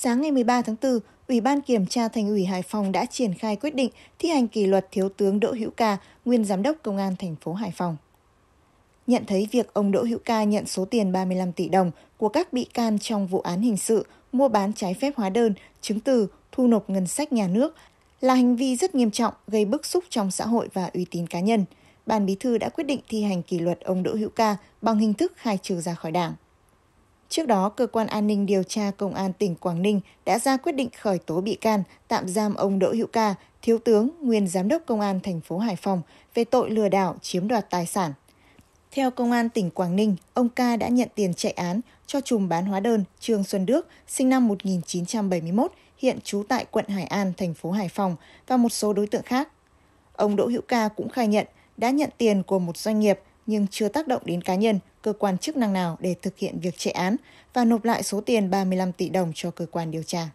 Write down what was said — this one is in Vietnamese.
Sáng ngày 13 tháng 4, Ủy ban Kiểm tra Thành ủy Hải Phòng đã triển khai quyết định thi hành kỷ luật Thiếu tướng Đỗ Hữu Ca, nguyên Giám đốc Công an thành phố Hải Phòng. Nhận thấy việc ông Đỗ Hữu Ca nhận số tiền 35 tỷ đồng của các bị can trong vụ án hình sự mua bán trái phép hóa đơn, chứng từ, thu nộp ngân sách nhà nước là hành vi rất nghiêm trọng gây bức xúc trong xã hội và uy tín cá nhân. Ban Bí thư đã quyết định thi hành kỷ luật ông Đỗ Hữu Ca bằng hình thức khai trừ ra khỏi Đảng. Trước đó, Cơ quan An ninh Điều tra Công an tỉnh Quảng Ninh đã ra quyết định khởi tố bị can, tạm giam ông Đỗ Hữu Ca, Thiếu tướng, Nguyên Giám đốc Công an thành phố Hải Phòng về tội lừa đảo chiếm đoạt tài sản. Theo Công an tỉnh Quảng Ninh, ông Ca đã nhận tiền chạy án cho chùm bán hóa đơn Trương Xuân Đức, sinh năm 1971, hiện trú tại quận Hải An, thành phố Hải Phòng và một số đối tượng khác. Ông Đỗ Hữu Ca cũng khai nhận đã nhận tiền của một doanh nghiệp nhưng chưa tác động đến cá nhân, cơ quan chức năng nào để thực hiện việc chạy án và nộp lại số tiền 35 tỷ đồng cho cơ quan điều tra.